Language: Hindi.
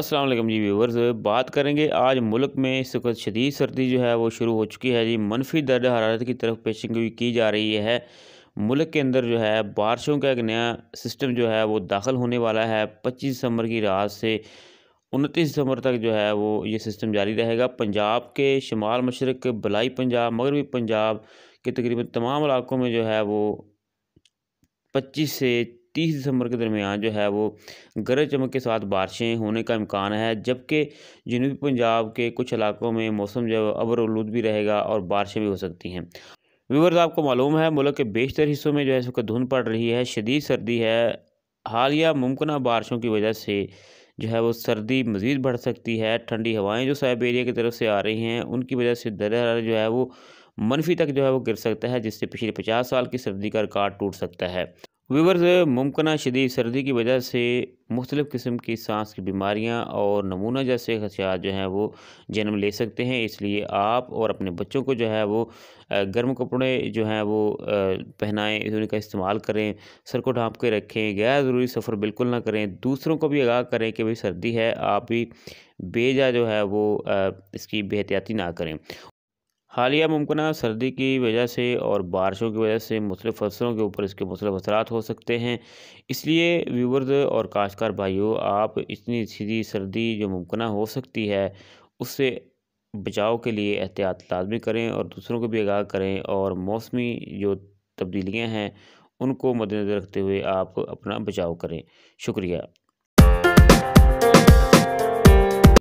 अस्सलाम वालेकुम जी व्यूवर्स बात करेंगे आज मुल्क में इस वक्त शदीद सर्दी जो है वो शुरू हो चुकी है जी मनफी दर्ज हरारत की तरफ पेशिंग की जा रही है मुल्क के अंदर जो है बारिशों का एक नया सिस्टम जो है वो दाखिल होने वाला है पच्चीस दिसंबर की रात से उनतीस दिसंबर तक जो है वो ये सिस्टम जारी रहेगा पंजाब के शुमाल मशरक बलाई पंजाब मगरबी पंजाब के तकरीबन तमाम इलाकों में जो है वो पच्चीस से तीस दिसंबर के दरमियान जो है वो गरज चमक के साथ बारिशें होने का इम्कान है जबकि जनूबी पंजाब के कुछ इलाकों में मौसम जो अबर आलूद भी रहेगा और बारिशें भी हो सकती हैं व्यूवर्स तो आपको मालूम है मुल्क के बेशतर हिस्सों में जो है इस वक्त धुंध पड़ रही है शदीद सर्दी है हालिया मुमकिन बारिशों की वजह से जो है वो सर्दी मज़ीद बढ़ सकती है ठंडी हवाएं जो साहब एरिया की तरफ से आ रही हैं उनकी वजह से दर जो है वो मनफी तक जो है वो गिर सकता है जिससे पिछले पचास साल की सर्दी का रिकॉर्ड टूट सकता है वीवर्स मुमकिन शदीद सर्दी की वजह से मुख्तलिफ़ किस्म की सांस की बीमारियाँ और नमूना जैसे खदशात जो हैं वो जन्म ले सकते हैं इसलिए आप और अपने बच्चों को जो है वो गर्म कपड़े जो हैं वो पहनाएं उनका इस्तेमाल करें सर को ढाँप के रखें गैर ज़रूरी सफ़र बिल्कुल ना करें दूसरों को भी आगाह करें कि भाई सर्दी है आप भी बेजा जो है वो इसकी बेहतियाती ना करें हालिया मुमकिन सर्दी की वजह से और बारिशों की वजह से मुख्तु फसलों के ऊपर इसके मुख्तु असर हो सकते हैं इसलिए व्यूवर्स और काशकार भाइयों आप इतनी सीधी सर्दी जो मुमकिन हो सकती है उससे बचाव के लिए एहतियात लाजमी करें और दूसरों को भी आगाह करें और मौसमी जो तब्दीलियाँ हैं उनको मद्दनज़र रखते हुए आप अपना बचाव करें शुक्रिया